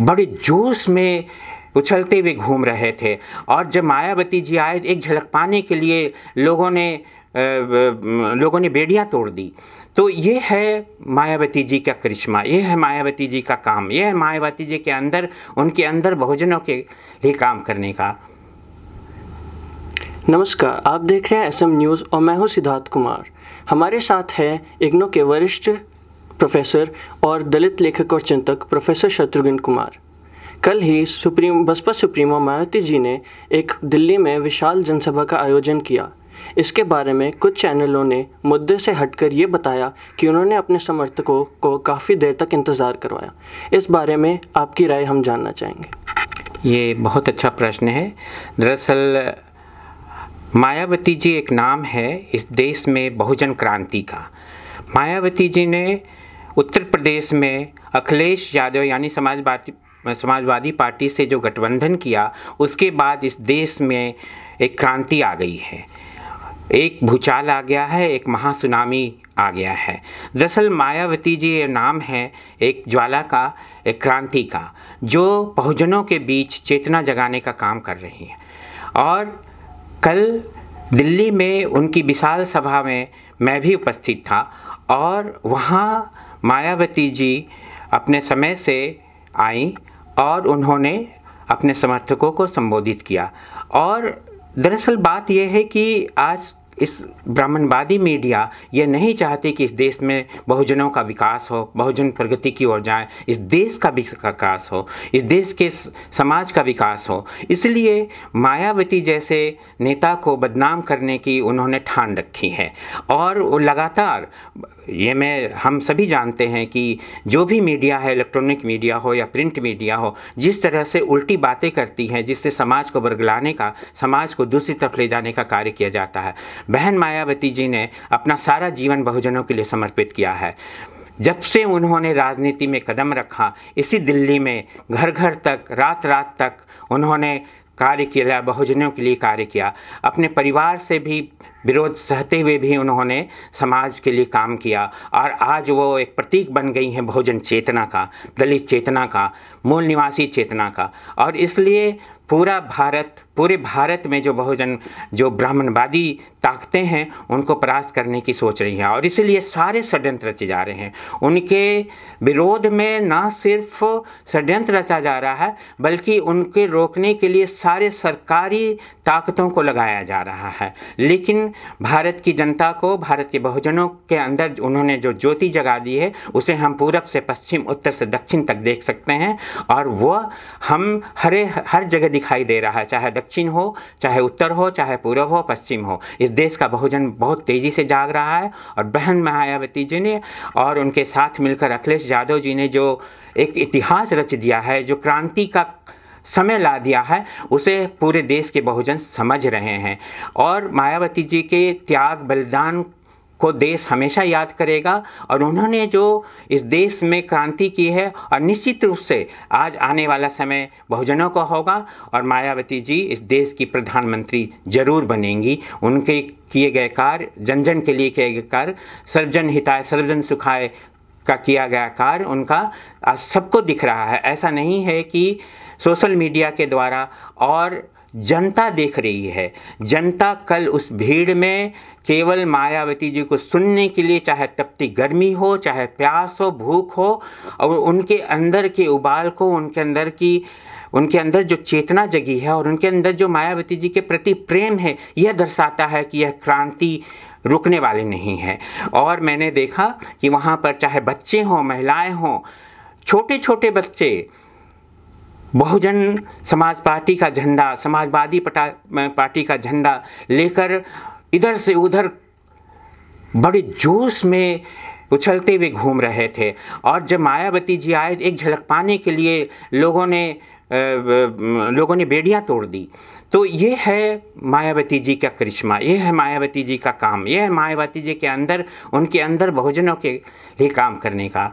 बड़े जोश में उछलते हुए घूम रहे थे और जब मायावती जी आए एक झलक पाने के लिए लोगों ने लोगों ने बेड़ियाँ तोड़ दी तो ये है मायावती जी का करिश्मा ये है मायावती जी का काम ये है मायावती जी के अंदर उनके अंदर बहुजनों के लिए काम करने का नमस्कार आप देख रहे हैं एसएम न्यूज़ और मैं हूँ सिद्धार्थ कुमार हमारे साथ है इग्नो के वरिष्ठ प्रोफेसर और दलित लेखक और चिंतक प्रोफेसर शत्रुघ्न कुमार कल ही सुप्रीम बसपा सुप्रीमो मायावती जी ने एक दिल्ली में विशाल जनसभा का आयोजन किया इसके बारे में कुछ चैनलों ने मुद्दे से हटकर ये बताया कि उन्होंने अपने समर्थकों को काफ़ी देर तक इंतज़ार करवाया इस बारे में आपकी राय हम जानना चाहेंगे ये बहुत अच्छा प्रश्न है दरअसल मायावती जी एक नाम है इस देश में बहुजन क्रांति का मायावती जी ने उत्तर प्रदेश में अखिलेश यादव यानी समाजवादी समाजवादी पार्टी से जो गठबंधन किया उसके बाद इस देश में एक क्रांति आ गई है एक भूचाल आ गया है एक महासुनामी आ गया है दरअसल मायावती जी ये नाम है एक ज्वाला का एक क्रांति का जो बहुजनों के बीच चेतना जगाने का काम कर रही है और कल दिल्ली में उनकी विशाल सभा में मैं भी उपस्थित था और वहाँ मायावती जी अपने समय से आई और उन्होंने अपने समर्थकों को संबोधित किया और दरअसल बात यह है कि आज इस ब्राह्मणवादी मीडिया ये नहीं चाहती कि इस देश में बहुजनों का विकास हो बहुजन प्रगति की ओर जाए इस देश का विकास हो इस देश के समाज का विकास हो इसलिए मायावती जैसे नेता को बदनाम करने की उन्होंने ठान रखी है और वो लगातार ये मैं हम सभी जानते हैं कि जो भी मीडिया है इलेक्ट्रॉनिक मीडिया हो या प्रिंट मीडिया हो जिस तरह से उल्टी बातें करती हैं जिससे समाज को बरगलाने का समाज को दूसरी तरफ ले जाने का कार्य किया जाता है बहन मायावती जी ने अपना सारा जीवन बहुजनों के लिए समर्पित किया है जब से उन्होंने राजनीति में कदम रखा इसी दिल्ली में घर घर तक रात रात तक उन्होंने कार्य किया बहुजनों के लिए कार्य किया अपने परिवार से भी विरोध सहते हुए भी उन्होंने समाज के लिए काम किया और आज वो एक प्रतीक बन गई हैं बहुजन चेतना का दलित चेतना का मूल निवासी चेतना का और इसलिए पूरा भारत पूरे भारत में जो बहुजन जो ब्राह्मणवादी ताकतें हैं उनको परास्त करने की सोच रही हैं और इसीलिए सारे षड्यंत्र रचे जा रहे हैं उनके विरोध में ना सिर्फ षड्यंत्र रचा जा रहा है बल्कि उनके रोकने के लिए सारे सरकारी ताकतों को लगाया जा रहा है लेकिन भारत की जनता को भारत के बहुजनों के अंदर उन्होंने जो ज्योति जगा दी है उसे हम पूरब से पश्चिम उत्तर से दक्षिण तक देख सकते हैं और वह हम हरे हर जगह दिखाई दे रहा है चाहे दक्षिण हो चाहे उत्तर हो चाहे पूर्व हो पश्चिम हो इस देश का बहुजन बहुत तेज़ी से जाग रहा है और बहन मायावती जी ने और उनके साथ मिलकर अखिलेश यादव जी ने जो एक इतिहास रच दिया है जो क्रांति का समय ला दिया है उसे पूरे देश के बहुजन समझ रहे हैं और मायावती जी के त्याग बलिदान को देश हमेशा याद करेगा और उन्होंने जो इस देश में क्रांति की है और निश्चित रूप से आज आने वाला समय बहुजनों का होगा और मायावती जी इस देश की प्रधानमंत्री जरूर बनेंगी उनके किए गए कार्य जन जन के लिए किए गए कार्य सर्वजन हिताय सर्वजन सुखाए का किया गया कार्य उनका सबको दिख रहा है ऐसा नहीं है कि सोशल मीडिया के द्वारा और जनता देख रही है जनता कल उस भीड़ में केवल मायावती जी को सुनने के लिए चाहे तपती गर्मी हो चाहे प्यास हो भूख हो और उनके अंदर के उबाल को उनके अंदर की उनके अंदर जो चेतना जगी है और उनके अंदर जो मायावती जी के प्रति प्रेम है यह दर्शाता है कि यह क्रांति रुकने वाली नहीं है और मैंने देखा कि वहाँ पर चाहे बच्चे हों महिलाएँ हों छोटे छोटे बच्चे बहुजन समाज पार्टी का झंडा समाजवादी पार्टी का झंडा लेकर इधर से उधर बड़े जोश में उछलते हुए घूम रहे थे और जब मायावती जी आए एक झलक पाने के लिए लोगों ने लोगों ने बेड़ियाँ तोड़ दी तो ये है मायावती जी का करिश्मा ये है मायावती जी का काम ये है मायावती जी के अंदर उनके अंदर बहुजनों के लिए काम करने का